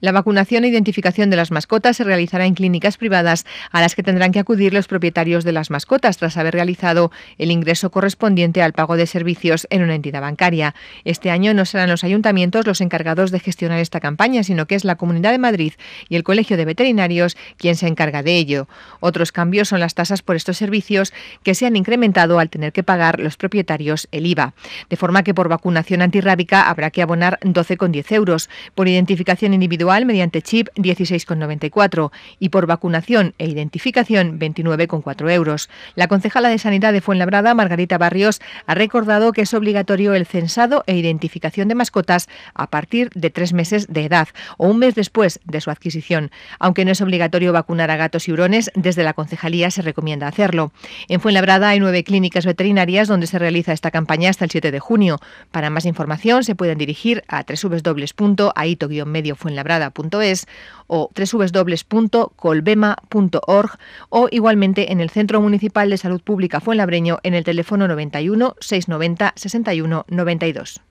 La vacunación e identificación de las mascotas se realizará en clínicas privadas a las que tendrán que acudir los propietarios de las mascotas tras haber realizado el ingreso correspondiente al pago de servicios en una entidad bancaria. Este año no serán los ayuntamientos los encargados de gestionar esta campaña, sino que es la Comunidad de Madrid y el Colegio de Veterinarios quien se encarga de ello. Otros cambios son las tasas por estos servicios que se han incrementado al tener que pagar los propietarios el IVA. De forma que por vacunación antirrábica habrá que abonar 12,10 euros, por identificación individual mediante chip 16,94 y por vacunación e identificación 29,4 euros. La concejala de Sanidad de Fuenlabrada, Margarita Barrios, ha recordado que es obligatorio el censado e identificación de mascotas a partir de tres meses de edad o un mes después de su adquisición. Aunque no es obligatorio vacunar a gatos y hurones, desde la concejalía se recomienda hacerlo. En Fuenlabrada hay nueve clínicas veterinarias donde se realiza esta campaña hasta el 7 de junio. Para más información se pueden dirigir a www.aito-mediofuenlabrada o www.colbema.org o igualmente en el Centro Municipal de Salud Pública Fuenlabreño en el teléfono 91 690 61 92.